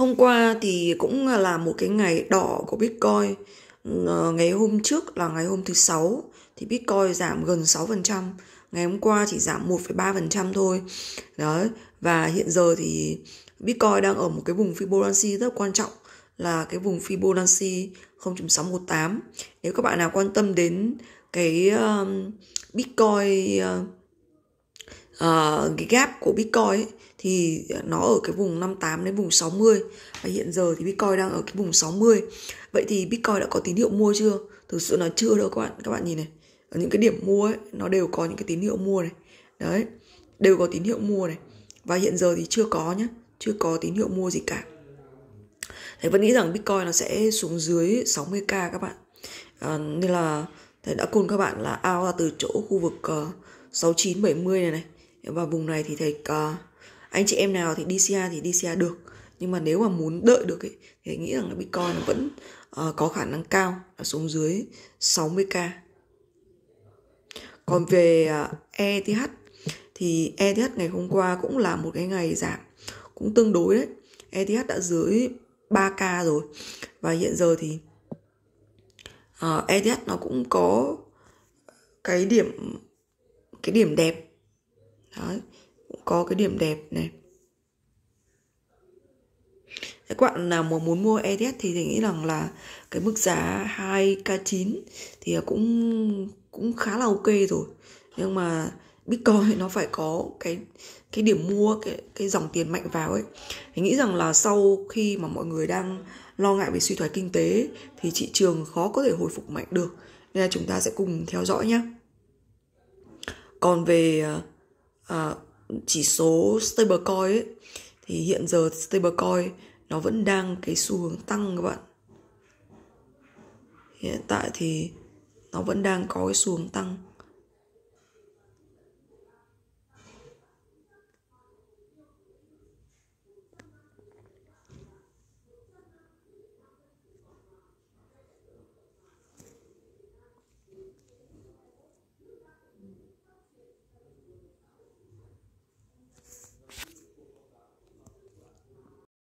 Hôm qua thì cũng là một cái ngày đỏ của Bitcoin. Ờ, ngày hôm trước là ngày hôm thứ sáu thì Bitcoin giảm gần 6%, ngày hôm qua chỉ giảm 1,3% thôi. Đấy, và hiện giờ thì Bitcoin đang ở một cái vùng Fibonacci rất quan trọng là cái vùng Fibonacci 0.618. Nếu các bạn nào quan tâm đến cái Bitcoin uh, cái gap của Bitcoin ấy, thì nó ở cái vùng 58 đến vùng 60 và hiện giờ thì Bitcoin đang ở cái vùng 60. Vậy thì Bitcoin đã có tín hiệu mua chưa? Thực sự nó chưa đâu các bạn, các bạn nhìn này. Ở những cái điểm mua ấy, nó đều có những cái tín hiệu mua này. Đấy, đều có tín hiệu mua này. Và hiện giờ thì chưa có nhá, chưa có tín hiệu mua gì cả. thầy vẫn nghĩ rằng Bitcoin nó sẽ xuống dưới 60k các bạn. À, nên là thầy đã cùng các bạn là ao ra từ chỗ khu vực ờ, uh, 6970 này này. Và vùng này thì thầy uh, ờ, anh chị em nào thì DCA thì DCA được nhưng mà nếu mà muốn đợi được ấy, thì nghĩ rằng là Bitcoin vẫn uh, có khả năng cao là xuống dưới 60k còn về uh, ờ, e ETH thì ETH ngày hôm qua cũng là một cái ngày giảm cũng tương đối đấy ETH đã dưới 3k rồi và hiện giờ thì uh, ờ, e ETH nó cũng có cái điểm cái điểm đẹp đấy có cái điểm đẹp này các bạn nào mà muốn mua ETH thì thì nghĩ rằng là cái mức giá 2k9 thì cũng cũng khá là ok rồi nhưng mà Bitcoin nó phải có cái cái điểm mua cái cái dòng tiền mạnh vào ấy mình nghĩ rằng là sau khi mà mọi người đang lo ngại về suy thoái kinh tế thì thị trường khó có thể hồi phục mạnh được nên là chúng ta sẽ cùng theo dõi nhé còn về uh chỉ số stablecoin ấy thì hiện giờ stablecoin nó vẫn đang cái xu hướng tăng các bạn hiện tại thì nó vẫn đang có cái xu hướng tăng